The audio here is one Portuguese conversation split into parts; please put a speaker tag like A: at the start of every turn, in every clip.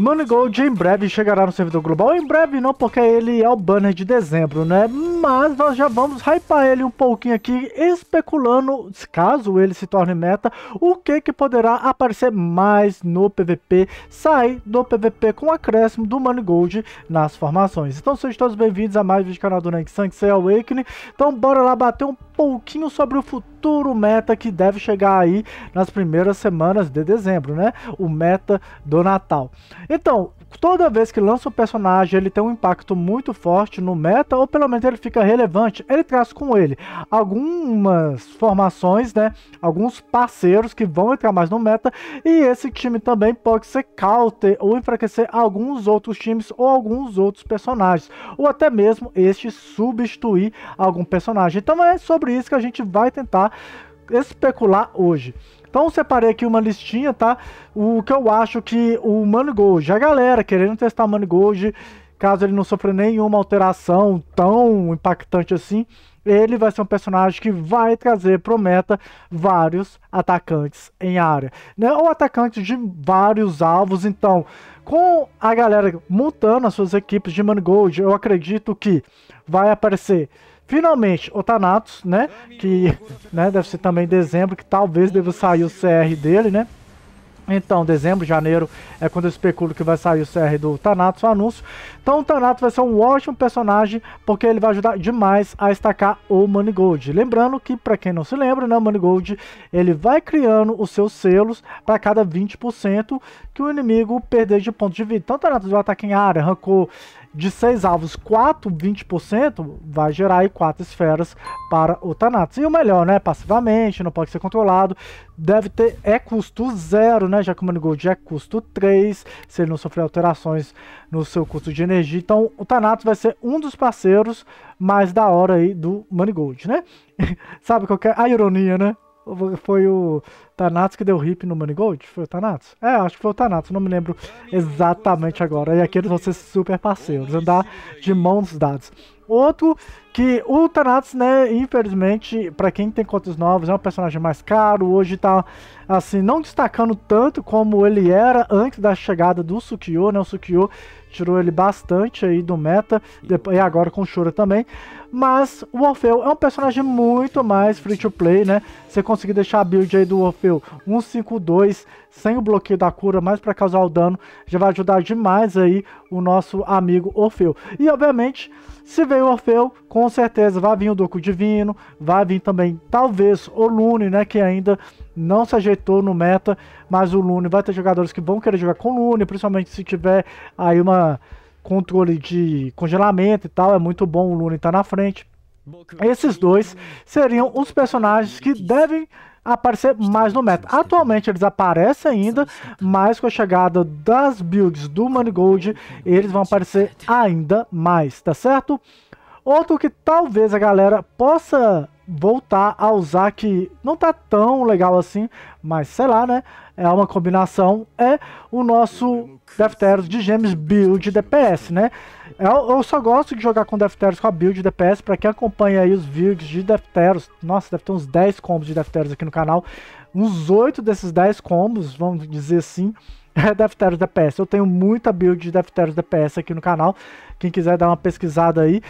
A: Money Gold em breve chegará no servidor global. Em breve não, porque ele é o banner de dezembro, né? Mas nós já vamos hypar ele um pouquinho aqui, especulando, caso ele se torne meta, o que que poderá aparecer mais no PVP, sair do PVP com acréscimo do Money Gold nas formações. Então sejam todos bem-vindos a mais um vídeo do canal do Nank Sank Awakening. Então bora lá bater um pouquinho sobre o futuro futuro meta que deve chegar aí nas primeiras semanas de dezembro, né? O meta do Natal. Então, toda vez que lança um personagem, ele tem um impacto muito forte no meta, ou pelo menos ele fica relevante. Ele traz com ele algumas formações, né? Alguns parceiros que vão entrar mais no meta, e esse time também pode ser counter ou enfraquecer alguns outros times ou alguns outros personagens, ou até mesmo este substituir algum personagem. Então é sobre isso que a gente vai tentar especular, hoje. Então separei aqui uma listinha, tá? O que eu acho que o Money Gold, a galera querendo testar o Money Gold, caso ele não sofra nenhuma alteração tão impactante assim, ele vai ser um personagem que vai trazer prometa vários atacantes em área, né? Ou atacantes de vários alvos, então, com a galera montando as suas equipes de Money Gold, eu acredito que vai aparecer Finalmente, o Thanatos, né? Que né, deve ser também dezembro, que talvez deva sair o CR dele, né? Então, dezembro, janeiro é quando eu especulo que vai sair o CR do Thanatos, o anúncio. Então, o Thanatos vai ser um ótimo personagem, porque ele vai ajudar demais a estacar o Money Gold. Lembrando que, para quem não se lembra, né, o Gold, ele vai criando os seus selos para cada 20% que o inimigo perder de ponto de vida. Então, o Thanatos vai atacar em área, arrancou de 6 alvos, 4, 20%, vai gerar aí 4 esferas para o Thanatos. E o melhor, né? Passivamente, não pode ser controlado. Deve ter, é custo 0, né? Já que o Manigold é custo 3, se ele não sofrer alterações no seu custo de energia. Então, o Thanatos vai ser um dos parceiros mais da hora aí do Manigold, né? Sabe qual é a ironia, né? foi o Thanatos que deu hip no Money Gold Foi o Thanatos? É, acho que foi o Thanatos, não me lembro exatamente agora. E aqui eles vão ser super parceiros, andar de mãos dadas. Outro que o Thanatos, né, infelizmente, para quem tem contas novas, é um personagem mais caro. Hoje tá, assim, não destacando tanto como ele era antes da chegada do Sukiyo, né? O Sukiyo tirou ele bastante aí do meta, e agora com o Shura também. Mas o Orfeu é um personagem muito mais free to play, né? Você conseguir deixar a build aí do Orfeu 152 sem o bloqueio da cura, mais para causar o dano, já vai ajudar demais aí o nosso amigo Orfeu. E obviamente, se vem o Orfeu com com certeza vai vir o Doku Divino, vai vir também, talvez, o Lune, né? Que ainda não se ajeitou no meta, mas o Lune vai ter jogadores que vão querer jogar com o Lune, principalmente se tiver aí uma controle de congelamento e tal. É muito bom o Lune estar tá na frente. Esses dois seriam os personagens que devem aparecer mais no meta. Atualmente eles aparecem ainda, mas com a chegada das builds do Gold, eles vão aparecer ainda mais, tá certo? Outro que talvez a galera possa voltar a usar, que não tá tão legal assim, mas sei lá, né? É uma combinação, é o nosso Defteros de Gêmeos Build DPS, né? Eu, eu, só gosto de jogar com Defteros com a build DPS, para quem acompanha aí os vídeos de Defteros, nossa, deve ter uns 10 combos de Defteros aqui no canal, uns 8 desses 10 combos, vamos dizer assim, É, Deftérios DPS. Eu tenho muita build de Deftérios DPS aqui no canal. Quem quiser dar uma pesquisada aí.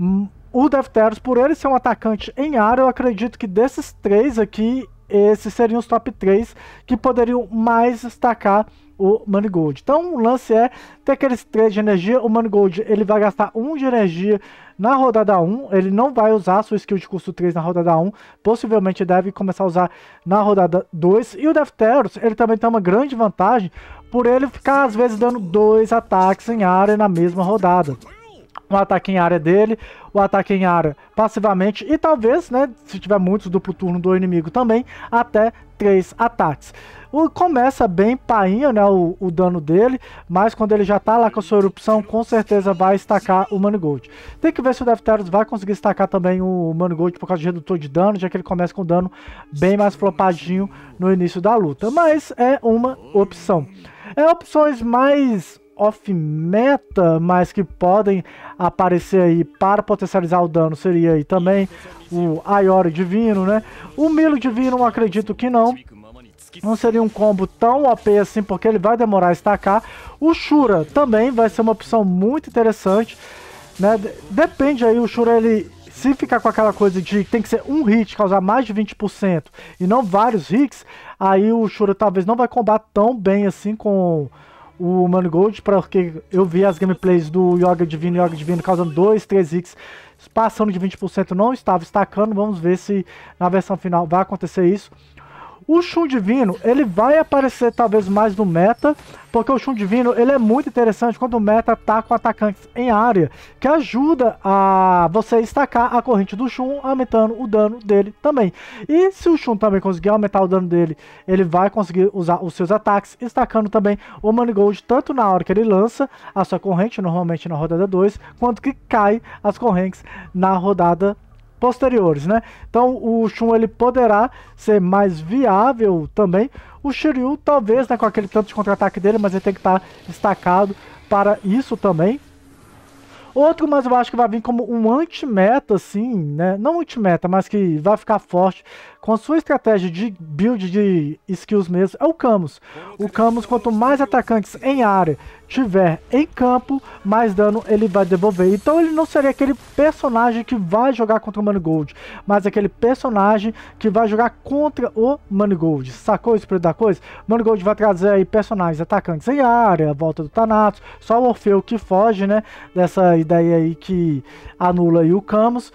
A: Hum, o Defteros, por ele ser um atacante em área, eu acredito que desses três aqui, esses seriam os top 3 que poderiam mais destacar o Manigold. Então o lance é ter aqueles três de energia, o Manigold ele vai gastar 1 de energia na rodada 1, ele não vai usar sua skill de custo 3 na rodada 1, possivelmente deve começar a usar na rodada 2, e o Defteros ele também tem uma grande vantagem, por ele ficar às vezes dando dois ataques em área na mesma rodada. Um ataque em área dele, o um ataque em área passivamente e talvez, né, se tiver muitos duplo turno do inimigo também, até três ataques. O, começa bem painha, né, o, o, dano dele, mas quando ele já tá lá com a sua erupção, com certeza vai estacar o Manigold. Tem que ver se o Defteros vai conseguir estacar também o Manigold por causa de redutor de dano, já que ele começa com dano bem mais flopadinho no início da luta, mas é uma opção. É, opções mais off-meta, mas que podem aparecer aí para potencializar o dano, seria aí também o Ayori Divino, né? O Milo Divino acredito que não. Não seria um combo tão OP assim, porque ele vai demorar a estacar. O Shura também vai ser uma opção muito interessante, né? Depende aí, o Shura ele se ficar com aquela coisa de tem que ser um hit, causar mais de 20% e não vários hits, aí o Shura talvez não vai combater tão bem assim com o Money Gold, porque eu vi as gameplays do Yoga Divino, Yoga Divino causando 2, 3 hits, passando de 20%, não estava estacando. Vamos ver se na versão final vai acontecer isso. O Shun Divino, ele vai aparecer talvez mais no meta, porque o Shun Divino, ele é muito interessante quando o meta tá com atacantes em área, que ajuda a você estacar a corrente do Shun, aumentando o dano dele também. E se o Shun também conseguir aumentar o dano dele, ele vai conseguir usar os seus ataques, estacando também o gold tanto na hora que ele lança a sua corrente, normalmente na rodada 2, quanto que cai as correntes na rodada posteriores, né? Então o Shun ele poderá ser mais viável também. O Shiryu talvez, né, com aquele tanto de contra-ataque dele, mas ele tem que estar tá destacado para isso também. Outro, mas eu acho que vai vir como um anti-meta, assim, né? Não anti-meta, mas que vai ficar forte com a sua estratégia de build de skills mesmo, é o Camus. O Camus, quanto mais atacantes em área tiver em campo, mais dano ele vai devolver. Então ele não seria aquele personagem que vai jogar contra o Manigold, mas aquele personagem que vai jogar contra o Manigold. Sacou isso espírito da coisa? Manigold vai trazer aí personagens atacantes em área, volta do Thanatos, só o Orfeu que foge, né, dessa ideia aí que anula aí o Camus,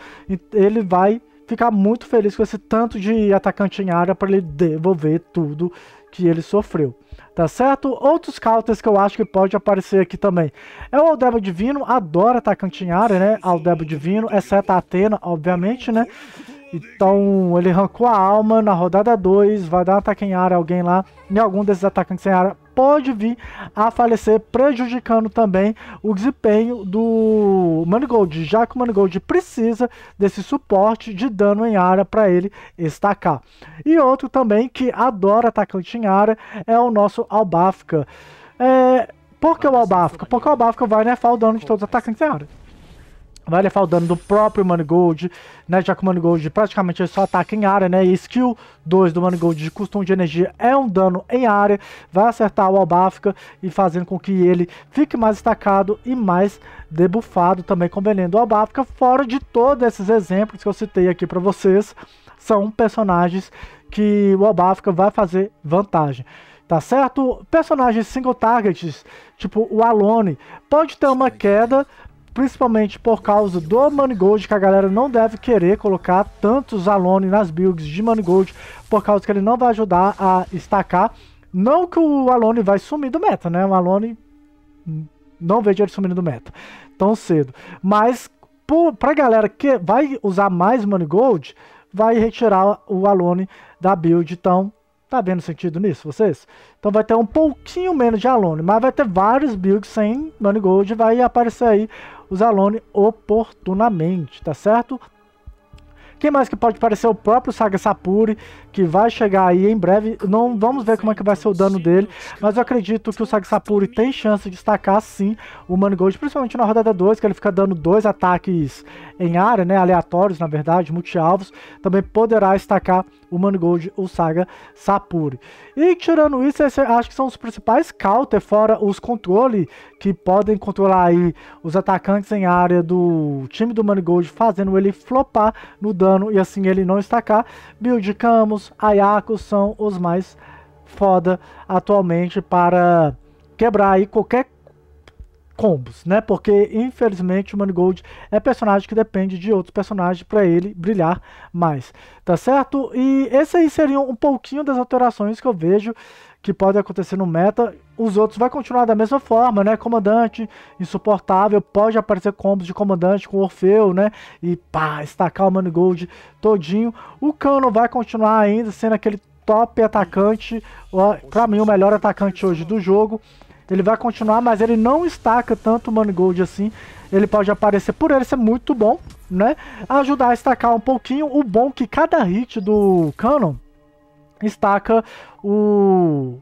A: ele vai ficar muito feliz com esse tanto de atacante em área para ele devolver tudo que ele sofreu. Tá certo? Outros counters que eu acho que pode aparecer aqui também. É o Aldeba Divino, adora atacante em área, né? Aldeba Divino, exceto a Atena, obviamente, né? Então ele arrancou a alma na rodada 2, vai dar um ataque em área alguém lá, em algum desses atacantes em área pode vir a falecer, prejudicando também o desempenho do Manigold, já que o Manigold precisa desse suporte de dano em área para ele estacar. E outro também que adora atacante em área é o nosso Albafka. É, por que o ah, Albafka? Porque o Albafka vai nefar o dano de todos os atacantes em área vai levar o dano do próprio Manigold, né? Já que o Manigold praticamente é só ataca em área, né? E skill 2 do Manigold de custo de energia é um dano em área, vai acertar o Albafica e fazendo com que ele fique mais destacado e mais debufado também com o veneno do Albafica, fora de todos esses exemplos que eu citei aqui para vocês, são personagens que o Albafica vai fazer vantagem tá certo? Personagens single targets, tipo o Alone, pode ter uma queda, principalmente por causa do Money Gold, que a galera não deve querer colocar tantos alone nas builds de Money Gold, por causa que ele não vai ajudar a estacar. Não que o Alone vai sumir do meta, né? O Alone hum, não vejo ele sumindo do meta tão cedo. Mas por, pra galera que vai usar mais Money Gold, vai retirar o Alone da build, então Tá vendo sentido nisso, vocês? Então vai ter um pouquinho menos de alone mas vai ter vários builds sem Money Gold, vai aparecer aí os Alone oportunamente, tá certo? Quem mais que pode parecer o próprio Saga Sapuri, que vai chegar aí em breve. Não vamos ver como é que vai ser o dano dele, mas eu acredito que o Saga Sapuri tem chance de destacar sim o Gold, principalmente na rodada 2, que ele fica dando dois ataques em área, né, aleatórios, na verdade, multi-alvos, também poderá destacar o Gold, o Saga, Sapuri. E tirando isso, acho que são os principais counter, fora os controle que podem controlar aí os atacantes em área do time do Manigold, fazendo ele flopar no dano e assim ele não estacar. Build Camus, Ayako são os mais foda atualmente para quebrar aí qualquer combos, né? Porque infelizmente o Gold é personagem que depende de outros personagens para ele brilhar mais, tá certo? E esse aí seriam um pouquinho das alterações que eu vejo que pode acontecer no meta. Os outros vai continuar da mesma forma, né? Comandante insuportável, pode aparecer combos de comandante com Orfeu, né? E pá, estacar o Gold todinho. O Cano vai continuar ainda sendo aquele top atacante, para mim o melhor atacante hoje do jogo. Ele vai continuar, mas ele não estaca tanto o Money Gold assim. Ele pode aparecer por ele ser muito bom, né? Ajudar a estacar um pouquinho. O bom é que cada hit do Canon estaca o.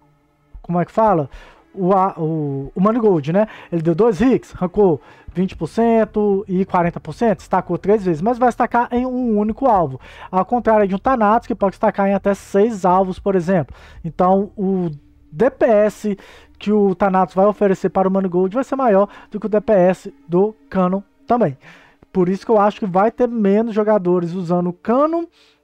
A: Como é que fala? O, o, o Money Gold, né? Ele deu dois hits, arrancou 20% e 40%, destacou três vezes, mas vai destacar em um único alvo. Ao contrário de um Thanatos, que pode destacar em até seis alvos, por exemplo. Então, o DPS que o Thanatos vai oferecer para o Manigold vai ser maior do que o DPS do Canon também. Por isso que eu acho que vai ter menos jogadores usando o Canon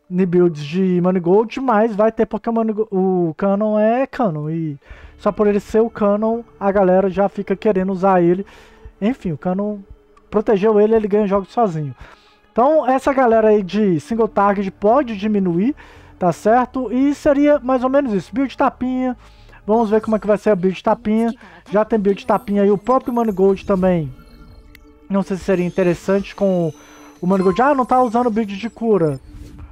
A: em builds de Manigold, mas vai ter porque o, Manigold, o Canon é Canon. E só por ele ser o Canon, a galera já fica querendo usar ele. Enfim, o Canon protegeu ele, ele ganha jogos sozinho. Então, essa galera aí de single target pode diminuir, tá certo? E seria mais ou menos isso: build tapinha Vamos ver como é que vai ser a build tapinha. Já tem build tapinha aí. O próprio Gold também. Não sei se seria interessante com o Gold Ah, não tá usando build de cura.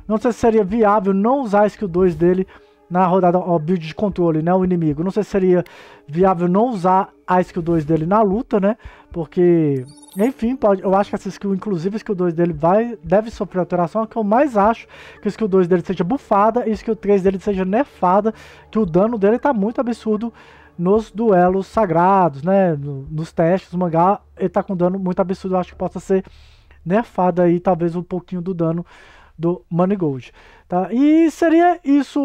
A: Não sei se seria viável não usar a skill 2 dele na rodada ó, build de controle, né? O inimigo. Não sei se seria viável não usar a skill 2 dele na luta, né? Porque enfim, pode, eu acho que essa skill, inclusive, a skill 2 dele vai, deve sofrer alteração, é que eu mais acho que a skill 2 dele seja bufada e a skill 3 dele seja nerfada, que o dano dele tá muito absurdo nos duelos sagrados, né, nos testes, no mangá, ele tá com dano muito absurdo, eu acho que possa ser nerfada aí, talvez um pouquinho do dano do Money Gold, Tá? E seria isso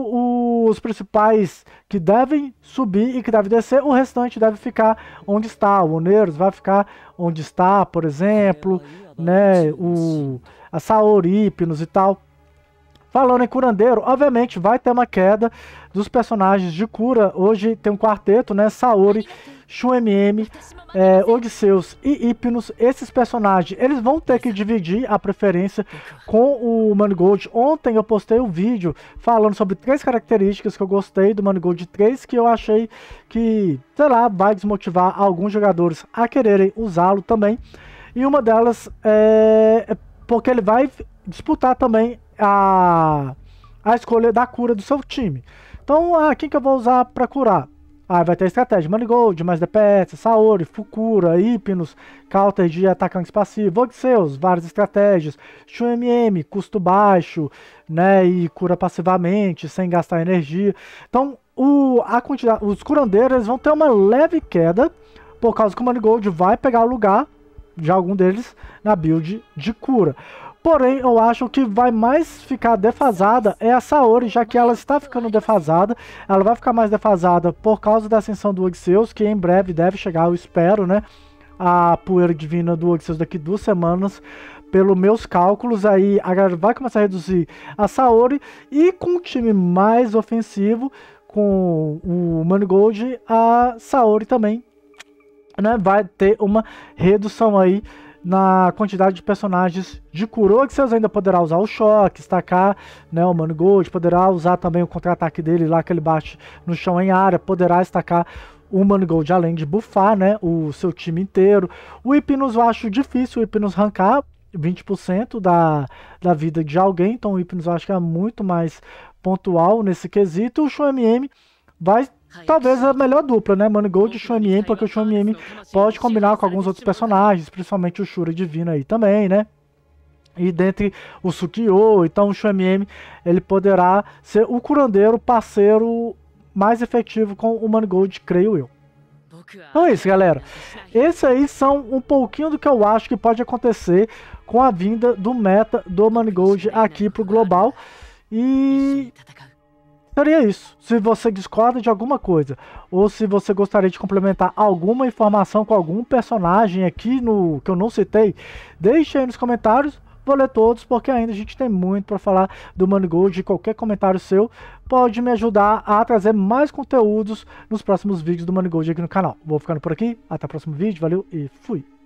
A: os principais que devem subir e que devem descer, o restante deve ficar onde está. O Oneiros vai ficar onde está, por exemplo, né? o, a Hipnos e tal. Falando em curandeiro, obviamente vai ter uma queda dos personagens de cura. Hoje tem um quarteto, né? Saori Shumm, é, Odisseus e Hipnos, esses personagens, eles vão ter que dividir a preferência com o Manigold. Ontem eu postei um vídeo falando sobre três características que eu gostei do Manigold, 3 que eu achei que, sei lá, vai desmotivar alguns jogadores a quererem usá-lo também. E uma delas é, é porque ele vai disputar também a, a escolha da cura do seu time. Então, ah, quem que eu vou usar para curar? Ah, vai ter estratégia. Manigold, mais DPS, Saori, Fukura, Hipnos, counter de atacantes passivos, Voxeus, várias estratégias. mm custo baixo, né? E cura passivamente, sem gastar energia. Então, o, a quantidade, os curandeiros vão ter uma leve queda, por causa que o Manigold vai pegar o lugar de algum deles na build de cura. Porém, eu acho que vai mais ficar defasada é a Saori, já que ela está ficando defasada. Ela vai ficar mais defasada por causa da ascensão do Odisseus, que em breve deve chegar, eu espero, né? A poeira divina do Odisseus daqui duas semanas. Pelos meus cálculos, aí a galera vai começar a reduzir a Saori. E com o time mais ofensivo, com o Gold, a Saori também né, vai ter uma redução aí na quantidade de personagens de Kuro, que seus ainda poderá usar o choque, estacar, né, o Mano Gold, poderá usar também o contra-ataque dele lá que ele bate no chão em área, poderá estacar o Mano Gold, além de buffar, né, o seu time inteiro. O Hipnos eu acho difícil, o Hipnos arrancar 20% da, da vida de alguém, então o Hipnos eu acho que é muito mais pontual nesse quesito. O Show MM vai talvez tá. a melhor dupla, né? Manigold e Shoniem, tá porque o Shoniem pode combinar com alguns outros personagens, principalmente o Shura Divino aí também, né? E dentre o Sukiyo, então o Shoniem, ele poderá ser o curandeiro parceiro mais efetivo com o Manigold, creio eu. Então é isso, galera. Esse aí são um pouquinho do que eu acho que pode acontecer com a vinda do meta do Manigold né? aqui pro global. E Seria isso. Se você discorda de alguma coisa, ou se você gostaria de complementar alguma informação com algum personagem aqui no que eu não citei, deixe aí nos comentários. Vou ler todos, porque ainda a gente tem muito para falar do Gold. e qualquer comentário seu pode me ajudar a trazer mais conteúdos nos próximos vídeos do Gold aqui no canal. Vou ficando por aqui, até o próximo vídeo, valeu e fui!